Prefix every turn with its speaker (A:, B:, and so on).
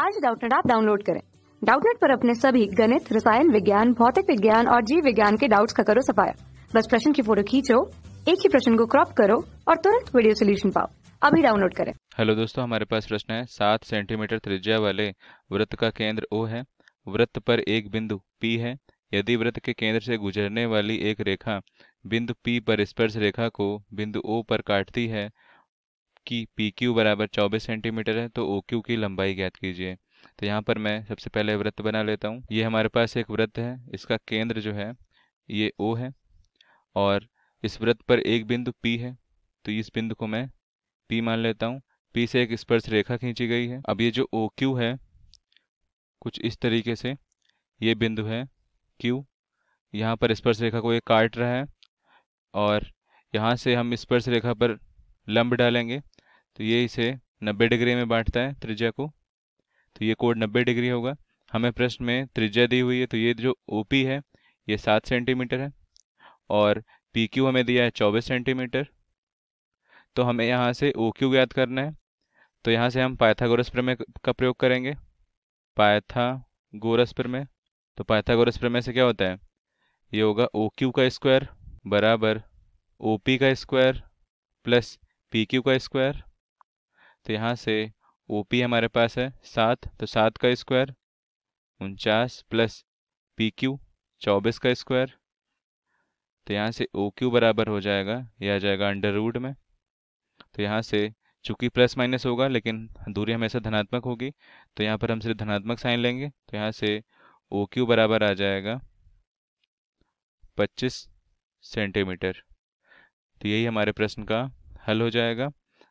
A: आज डाउटनेट आप डाउनलोड करें डाउटनेट पर अपने सभी गणित रसायन विज्ञान भौतिक विज्ञान और जीव विज्ञान के डाउट्स का करो सफाया बस प्रश्न की फोटो खींचो एक ही प्रश्न को क्रॉप करो और तुरंत वीडियो सोल्यूशन पाओ अभी डाउनलोड करें
B: हेलो दोस्तों हमारे पास प्रश्न है सात सेंटीमीटर त्रिज्या वाले वृत्त का केंद्र ओ है वृत्त पर एक बिंदु पी है यदि वृत्त के केंद्र से गुजरने वाली एक रेखा बिंदु पी पर स्पर्श रेखा को बिंदु ओ पर काटती है की पी क्यू बराबर चौबीस सेंटीमीटर है तो ओ क्यू की लंबाई ज्ञात कीजिए तो यहाँ पर मैं सबसे पहले वृत्त बना लेता हूँ ये हमारे पास एक वृत्त है इसका केंद्र जो है ये ओ है और इस वृत्त पर एक बिंदु पी है तो इस बिंदु को मैं पी मान लेता हूँ पी से एक स्पर्श रेखा खींची गई है अब ये जो ओ क्यू है कुछ इस तरीके से ये बिंदु है क्यू यहाँ पर स्पर्श रेखा को ये काट रहा है और यहाँ से हम स्पर्श रेखा पर लंब डालेंगे तो ये इसे 90 डिग्री में बांटता है त्रिज्या को तो ये कोड 90 डिग्री होगा हमें प्रश्न में त्रिज्या दी हुई है तो ये जो ओ है ये सात सेंटीमीटर है और पी हमें दिया है चौबीस सेंटीमीटर तो हमें यहाँ से ओ क्यू याद करना है तो यहाँ से हम पायथागोरस प्रमेय का प्रयोग करेंगे पायथागोरस प्रमेय तो पायथागोरस प्रमेय से क्या होता है ये होगा ओ क्यू का स्क्वायर बराबर ओ पी का स्क्वायर प्लस पी क्यू का स्क्वायर तो यहाँ से ओ पी हमारे पास है सात तो सात का स्क्वायर उनचास प्लस पी क्यू चौबीस का स्क्वायर तो यहाँ से ओ क्यू बराबर हो जाएगा यह आ जाएगा अंडर रूट में तो यहाँ से चूंकि प्लस माइनस होगा लेकिन दूरी हमेशा धनात्मक होगी तो यहाँ पर हम सिर्फ धनात्मक साइन लेंगे तो यहाँ से ओ क्यू बराबर आ जाएगा पच्चीस सेंटीमीटर तो यही हमारे प्रश्न का हल हो जाएगा